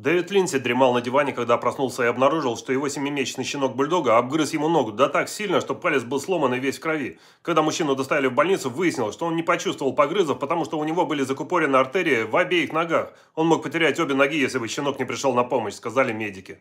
Дэвид Линси дремал на диване, когда проснулся и обнаружил, что его семимесячный щенок-бульдога обгрыз ему ногу, да так сильно, что палец был сломан и весь в крови. Когда мужчину доставили в больницу, выяснилось, что он не почувствовал погрызов, потому что у него были закупорены артерии в обеих ногах. Он мог потерять обе ноги, если бы щенок не пришел на помощь, сказали медики.